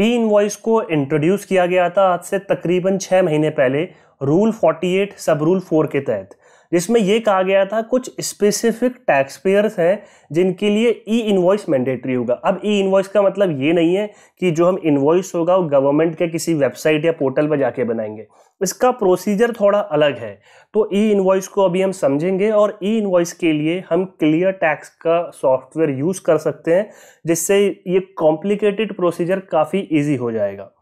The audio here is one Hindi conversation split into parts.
ई इन्वॉइस को इंट्रोड्यूस किया गया था आज से तकरीबन छः महीने पहले रूल 48 सब रूल फोर के तहत जिसमें यह कहा गया था कुछ स्पेसिफिक टैक्स पेयर्स हैं जिनके लिए ई इन्वॉइस मैंडेटरी होगा अब ई इन्वॉइस का मतलब ये नहीं है कि जो हम इन्वॉइस होगा वो गवर्नमेंट के किसी वेबसाइट या पोर्टल पर जाके बनाएंगे इसका प्रोसीजर थोड़ा अलग है तो ई इन्वॉइस को अभी हम समझेंगे और ई इन्वॉइस के लिए हम क्लियर टैक्स का सॉफ्टवेयर यूज़ कर सकते हैं जिससे ये कॉम्प्लिकेटेड प्रोसीजर काफ़ी ईजी हो जाएगा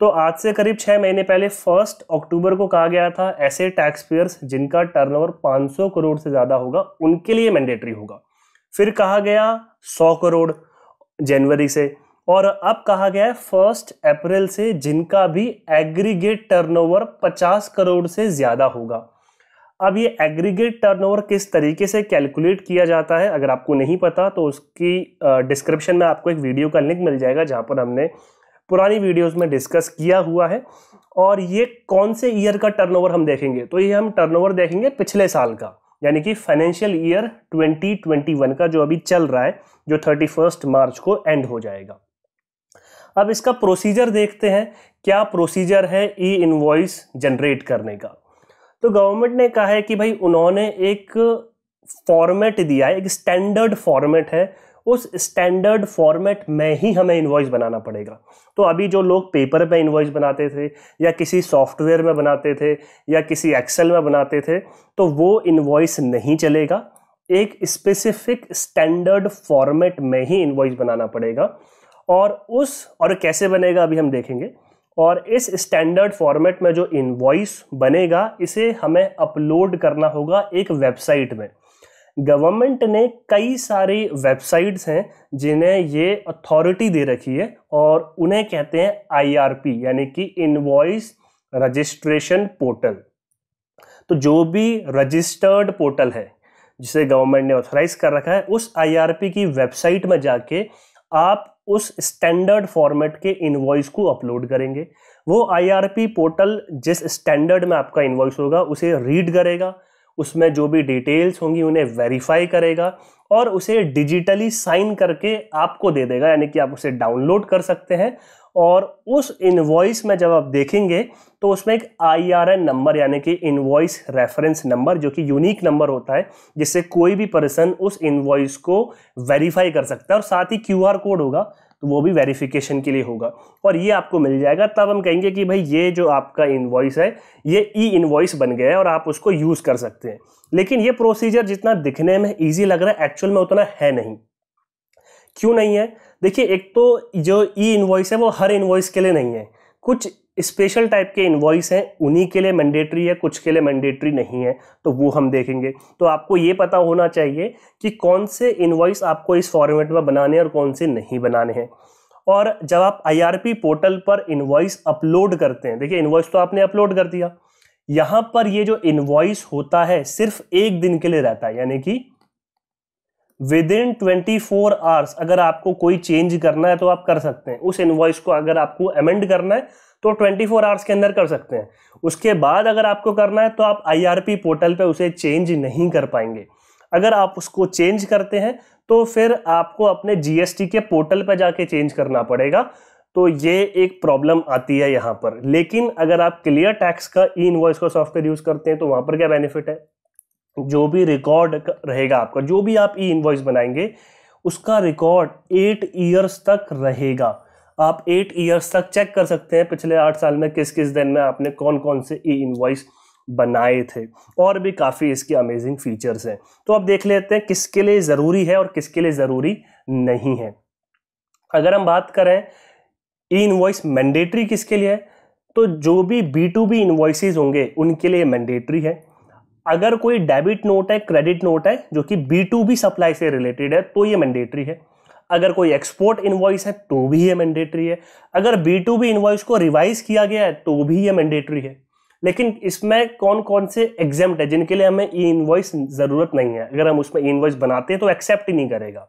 तो आज से करीब छः महीने पहले फर्स्ट अक्टूबर को कहा गया था ऐसे टैक्स पेयर्स जिनका टर्नओवर 500 करोड़ से ज़्यादा होगा उनके लिए मैंडेटरी होगा फिर कहा गया 100 करोड़ जनवरी से और अब कहा गया है फर्स्ट अप्रैल से जिनका भी एग्रीगेट टर्नओवर 50 करोड़ से ज़्यादा होगा अब ये एग्रीगेट टर्नओवर किस तरीके से कैलकुलेट किया जाता है अगर आपको नहीं पता तो उसकी डिस्क्रिप्शन में आपको एक वीडियो का लिंक मिल जाएगा जहाँ पर हमने पुरानी वीडियोस में डिस्कस किया हुआ है और ये कौन से ईयर का टर्नओवर हम देखेंगे तो ये हम टर्नओवर देखेंगे पिछले साल का यानी कि फाइनेंशियल ईयर 2021 का जो अभी चल रहा है जो 31 मार्च को एंड हो जाएगा अब इसका प्रोसीजर देखते हैं क्या प्रोसीजर है ई इन्वॉइस जनरेट करने का तो गवर्नमेंट ने कहा है कि भाई उन्होंने एक फॉर्मेट दिया है एक स्टैंडर्ड फॉर्मेट है उस स्टैंडर्ड फॉर्मेट में ही हमें इन्वॉइस बनाना पड़ेगा तो अभी जो लोग पेपर पे इन्वॉइस बनाते थे या किसी सॉफ्टवेयर में बनाते थे या किसी एक्सेल में बनाते थे तो वो इन्वॉइस नहीं चलेगा एक स्पेसिफिक स्टैंडर्ड फॉर्मेट में ही इन्वॉइस बनाना पड़ेगा और उस और कैसे बनेगा अभी हम देखेंगे और इस स्टैंडर्ड फॉर्मेट में जो इन्वॉइस बनेगा इसे हमें अपलोड करना होगा एक वेबसाइट में गवर्नमेंट ने कई सारी वेबसाइट्स हैं जिन्हें ये अथॉरिटी दे रखी है और उन्हें कहते हैं आईआरपी यानी कि इनवॉइस रजिस्ट्रेशन पोर्टल तो जो भी रजिस्टर्ड पोर्टल है जिसे गवर्नमेंट ने ऑथराइज कर रखा है उस आईआरपी की वेबसाइट में जाके आप उस स्टैंडर्ड फॉर्मेट के इनवॉइस को अपलोड करेंगे वो आईआरपी पोर्टल जिस स्टैंडर्ड में आपका इनवॉइस होगा उसे रीड करेगा उसमें जो भी डिटेल्स होंगी उन्हें वेरीफाई करेगा और उसे डिजिटली साइन करके आपको दे देगा यानी कि आप उसे डाउनलोड कर सकते हैं और उस इनवॉइस में जब आप देखेंगे तो उसमें एक आईआरएन नंबर यानी कि इनवॉइस रेफरेंस नंबर जो कि यूनिक नंबर होता है जिससे कोई भी पर्सन उस इनवॉइस को वेरीफाई कर सकता है और साथ ही क्यूआर कोड होगा तो वो भी वेरिफिकेशन के लिए होगा और ये आपको मिल जाएगा तब हम कहेंगे कि भाई ये जो आपका इन्वॉइस है ये ई इन्वॉइस बन गया है और आप उसको यूज़ कर सकते हैं लेकिन ये प्रोसीजर जितना दिखने में ईजी लग रहा है एक्चुअल में उतना है नहीं क्यों नहीं है देखिए एक तो जो ई इन्वॉइस है वो हर इन्वॉइस के लिए नहीं है कुछ स्पेशल टाइप के इन्वॉइस हैं उन्हीं के लिए मैंडेटरी है कुछ के लिए मैंडेटरी नहीं है तो वो हम देखेंगे तो आपको ये पता होना चाहिए कि कौन से इन्वॉइस आपको इस फॉर्मेट में बनाने हैं और कौन से नहीं बनाने हैं और जब आप आई पोर्टल पर इन्वॉइस अपलोड करते हैं देखिए इन्वॉइस तो आपने अपलोड कर दिया यहाँ पर ये जो इन्वॉइस होता है सिर्फ एक दिन के लिए रहता है यानी कि within twenty four hours अगर आपको कोई चेंज करना है तो आप कर सकते हैं उस इन्वॉइस को अगर आपको अमेंड करना है तो 24 फोर आवर्स के अंदर कर सकते हैं उसके बाद अगर आपको करना है तो आप आई पोर्टल पर उसे चेंज नहीं कर पाएंगे अगर आप उसको चेंज करते हैं तो फिर आपको अपने जीएसटी के पोर्टल पर जाके चेंज करना पड़ेगा तो ये एक प्रॉब्लम आती है यहाँ पर लेकिन अगर आप क्लियर टैक्स का ई इन्वॉइस का सॉफ्टवेयर यूज़ करते हैं तो वहाँ पर क्या बेनिफिट है जो भी रिकॉर्ड रहेगा आपका जो भी आप ई इन्वॉइस बनाएंगे उसका रिकॉर्ड एट ईयर्स तक रहेगा आप एट ईयर्स तक चेक कर सकते हैं पिछले आठ साल में किस किस दिन में आपने कौन कौन से ई इन्वॉइस बनाए थे और भी काफ़ी इसके अमेजिंग फीचर्स हैं तो आप देख लेते हैं किसके लिए ज़रूरी है और किसके लिए ज़रूरी नहीं है अगर हम बात करें ई इन्वाइस मैंडेटरी किसके लिए है तो जो भी बी टू बी इन्वाइसिस होंगे उनके लिए मैंडेटरी है अगर कोई डेबिट नोट है क्रेडिट नोट है जो कि बी टू बी सप्लाई से रिलेटेड है तो ये मैंडेटरी है अगर कोई एक्सपोर्ट इन्वाइस है तो भी ये मैंडेटरी है अगर बी टू बी इन्वॉइस को रिवाइज किया गया है तो भी ये मैंडेटरी है लेकिन इसमें कौन कौन से एग्जाम्ट है जिनके लिए हमें ई इन्वाइस ज़रूरत नहीं है अगर हम उसमें ई इन्वाइस बनाते हैं तो एक्सेप्ट ही नहीं करेगा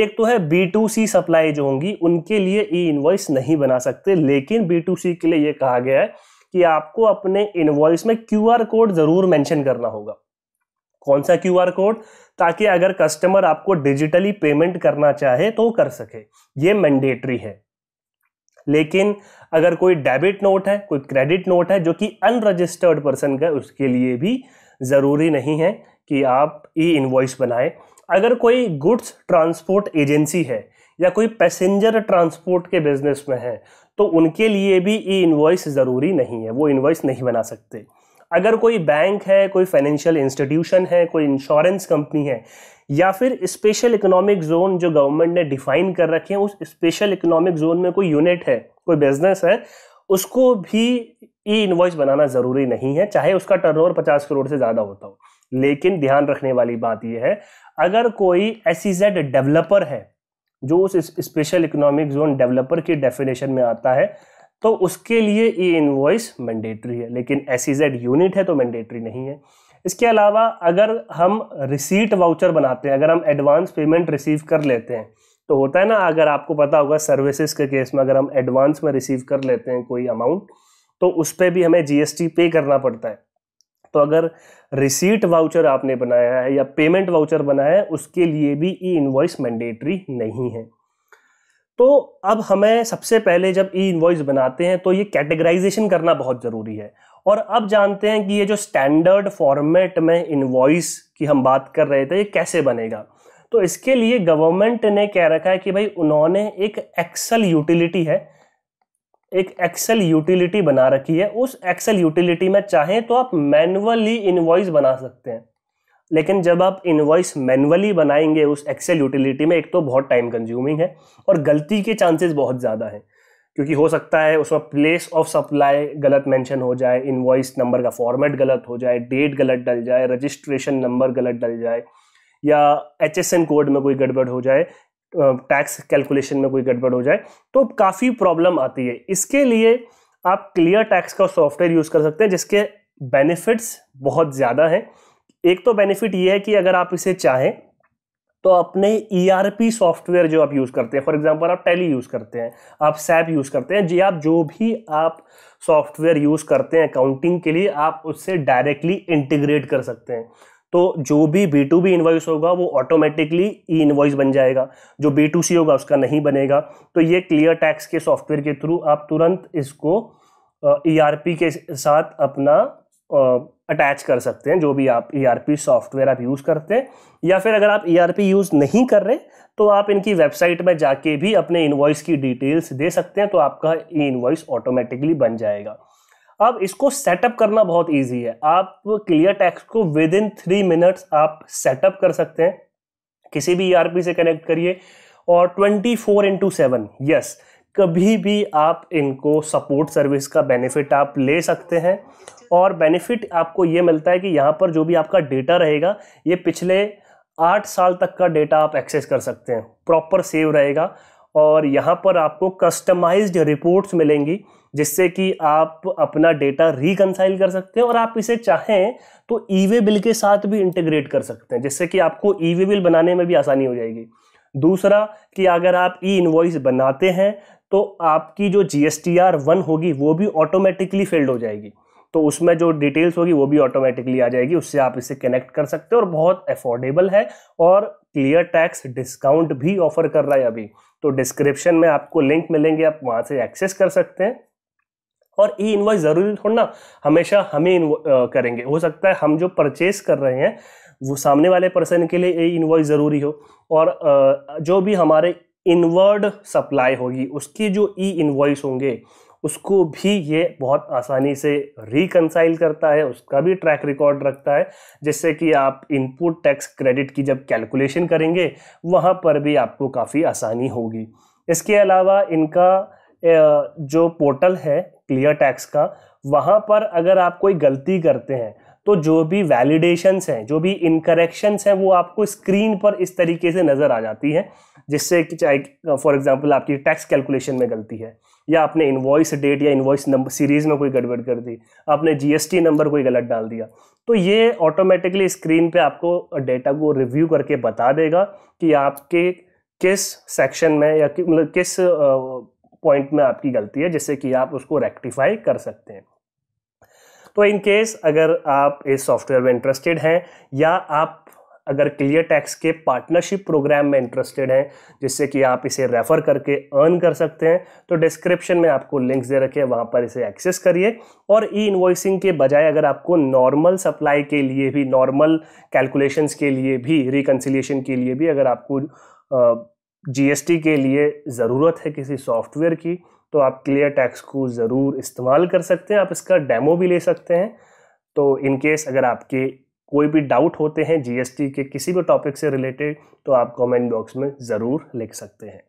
एक तो है बी टू सी सप्लाई जो होंगी उनके लिए ई इन्वॉइस नहीं बना सकते लेकिन बी टू सी के लिए ये कहा गया है कि आपको अपने इन्वॉइस में क्यू आर कोड ज़रूर मैंशन करना होगा कौन सा क्यू कोड ताकि अगर कस्टमर आपको डिजिटली पेमेंट करना चाहे तो कर सके ये मैंडेटरी है लेकिन अगर कोई डेबिट नोट है कोई क्रेडिट नोट है जो कि अनरजिस्टर्ड पर्सन का उसके लिए भी ज़रूरी नहीं है कि आप ई इन्वॉइस बनाएं अगर कोई गुड्स ट्रांसपोर्ट एजेंसी है या कोई पैसेंजर ट्रांसपोर्ट के बिजनेस में है तो उनके लिए भी ई इन्वॉइस ज़रूरी नहीं है वो इन्वॉइस नहीं बना सकते अगर कोई बैंक है कोई फाइनेंशियल इंस्टीट्यूशन है कोई इंश्योरेंस कंपनी है या फिर स्पेशल इकोनॉमिक जोन जो गवर्नमेंट ने डिफाइन कर रखे हैं उस स्पेशल इकोनॉमिक जोन में कोई यूनिट है कोई बिजनेस है उसको भी ई इन्वॉइस बनाना ज़रूरी नहीं है चाहे उसका ओवर पचास करोड़ से ज़्यादा होता हो लेकिन ध्यान रखने वाली बात यह है अगर कोई एस डेवलपर e है जो उस स्पेशल इकोनॉमिक जोन डेवलपर की डेफिनेशन में आता है तो उसके लिए ई इनवॉइस मैंडेटरी है लेकिन एस यूनिट e है तो मैंडेटरी नहीं है इसके अलावा अगर हम रिसीट वाउचर बनाते हैं अगर हम एडवांस पेमेंट रिसीव कर लेते हैं तो होता है ना अगर आपको पता होगा सर्विसेज के केस में अगर हम एडवांस में रिसीव कर लेते हैं कोई अमाउंट तो उस पर भी हमें जीएसटी पे करना पड़ता है तो अगर रिसीट वाउचर आपने बनाया है या पेमेंट वाउचर बनाया है उसके लिए भी ई इन्वॉइस मैंडेटरी नहीं है तो अब हमें सबसे पहले जब ई इन्वॉइस बनाते हैं तो ये कैटेगराइजेशन करना बहुत ज़रूरी है और अब जानते हैं कि ये जो स्टैंडर्ड फॉर्मेट में इन्वॉइस की हम बात कर रहे थे ये कैसे बनेगा तो इसके लिए गवर्नमेंट ने कह रखा है कि भाई उन्होंने एक एक्सेल यूटिलिटी है एक एक्सेल यूटिलिटी बना रखी है उस एक्सेल यूटिलिटी में चाहें तो आप मैनुअली इन्वॉइस बना सकते हैं लेकिन जब आप इनवॉइस मैनुअली बनाएंगे उस एक्सेल यूटिलिटी में एक तो बहुत टाइम कंज्यूमिंग है और गलती के चांसेस बहुत ज़्यादा हैं क्योंकि हो सकता है उसमें प्लेस ऑफ सप्लाई गलत मेंशन हो जाए इनवॉइस नंबर का फॉर्मेट गलत हो जाए डेट गलत डल जाए रजिस्ट्रेशन नंबर गलत डल जाए या एच कोड में कोई गड़बड़ हो जाए टैक्स कैलकुलेशन में कोई गड़बड़ हो जाए तो काफ़ी प्रॉब्लम आती है इसके लिए आप क्लियर टैक्स का सॉफ्टवेयर यूज़ कर सकते हैं जिसके बेनिफिट्स बहुत ज़्यादा हैं एक तो बेनिफिट ये है कि अगर आप इसे चाहें तो अपने ई e सॉफ्टवेयर जो आप यूज़ करते हैं फॉर एग्जांपल आप टैली यूज़ करते हैं आप सैप यूज़ करते हैं जी आप जो भी आप सॉफ्टवेयर यूज़ करते हैं अकाउंटिंग के लिए आप उससे डायरेक्टली इंटीग्रेट कर सकते हैं तो जो भी बी टू बी इन्वाइस होगा वो ऑटोमेटिकली ई इन्वाइस बन जाएगा जो बी टू सी होगा उसका नहीं बनेगा तो ये क्लियर टैक्स के सॉफ्टवेयर के थ्रू आप तुरंत इसको ई आर पी के साथ अपना अटैच कर सकते हैं जो भी आप ई e सॉफ्टवेयर आप यूज़ करते हैं या फिर अगर आप ई e यूज़ नहीं कर रहे तो आप इनकी वेबसाइट में जाके भी अपने इन्वॉइस की डिटेल्स दे सकते हैं तो आपका ई इन्वॉइस ऑटोमेटिकली बन जाएगा अब इसको सेटअप करना बहुत ईजी है आप क्लियर टैक्स को विद इन थ्री मिनट्स आप सेटअप कर सकते हैं किसी भी ई e से कनेक्ट करिए और twenty four into seven yes कभी भी आप इनको सपोर्ट सर्विस का बेनिफिट आप ले सकते हैं और बेनिफिट आपको ये मिलता है कि यहाँ पर जो भी आपका डेटा रहेगा ये पिछले आठ साल तक का डेटा आप एक्सेस कर सकते हैं प्रॉपर सेव रहेगा और यहाँ पर आपको कस्टमाइज्ड रिपोर्ट्स मिलेंगी जिससे कि आप अपना डेटा रिकनसाइल कर सकते हैं और आप इसे चाहें तो ई वे बिल के साथ भी इंटीग्रेट कर सकते हैं जिससे कि आपको ई वे बिल बनाने में भी आसानी हो जाएगी दूसरा कि अगर आप ई इन्वॉइस बनाते हैं तो आपकी जो G S T R one होगी वो भी ऑटोमेटिकली फिल्ड हो जाएगी तो उसमें जो डिटेल्स होगी वो भी ऑटोमेटिकली आ जाएगी उससे आप इसे कनेक्ट कर सकते हो और बहुत अफोर्डेबल है और क्लियर टैक्स डिस्काउंट भी ऑफर कर रहा है अभी तो डिस्क्रिप्शन में आपको लिंक मिलेंगे आप वहाँ से एक्सेस कर सकते हैं और ई इन्वॉइस ज़रूरी थोड़ा ना हमेशा हमें करेंगे हो सकता है हम जो परचेस कर रहे हैं वो सामने वाले पर्सन के लिए ई इन्वॉइस ज़रूरी हो और जो भी हमारे इनवर्ड सप्लाई होगी उसके जो ई इन्वॉइस होंगे उसको भी ये बहुत आसानी से रिकनसाइल करता है उसका भी ट्रैक रिकॉर्ड रखता है जिससे कि आप इनपुट टैक्स क्रेडिट की जब कैलकुलेशन करेंगे वहाँ पर भी आपको काफ़ी आसानी होगी इसके अलावा इनका जो पोर्टल है क्लियर टैक्स का वहाँ पर अगर आप कोई गलती करते हैं तो जो भी वैलिडेशंस हैं जो भी इनकरेक्शंस हैं वो आपको स्क्रीन पर इस तरीके से नज़र आ जाती हैं जिससे कि चाहे फॉर एग्जांपल आपकी टैक्स कैलकुलेशन में गलती है या आपने इन्वाइस डेट या इन्वाइस नंबर सीरीज में कोई गड़बड़ कर दी आपने जीएसटी नंबर कोई गलत डाल दिया तो ये ऑटोमेटिकली स्क्रीन पे आपको डेटा को रिव्यू करके बता देगा कि आपके किस सेक्शन में या कि, मतलब किस पॉइंट में आपकी गलती है जिससे कि आप उसको रेक्टिफाई कर सकते हैं तो इन केस अगर आप इस सॉफ्टवेयर में इंटरेस्टेड हैं या आप अगर क्लियर टैक्स के पार्टनरशिप प्रोग्राम में इंटरेस्टेड हैं जिससे कि आप इसे रेफ़र करके अर्न कर सकते हैं तो डिस्क्रिप्शन में आपको लिंक्स दे रखे हैं वहाँ पर इसे एक्सेस करिए और ई इन्वॉइसिंग के बजाय अगर आपको नॉर्मल सप्लाई के लिए भी नॉर्मल कैलकुलेशंस के लिए भी रिकन्सिलेशन के लिए भी अगर आपको जी के लिए ज़रूरत है किसी सॉफ्टवेयर की तो आप क्लियर टैक्स को ज़रूर इस्तेमाल कर सकते हैं आप इसका डेमो भी ले सकते हैं तो इन केस अगर आपके कोई भी डाउट होते हैं जीएसटी के किसी भी टॉपिक से रिलेटेड तो आप कमेंट बॉक्स में ज़रूर लिख सकते हैं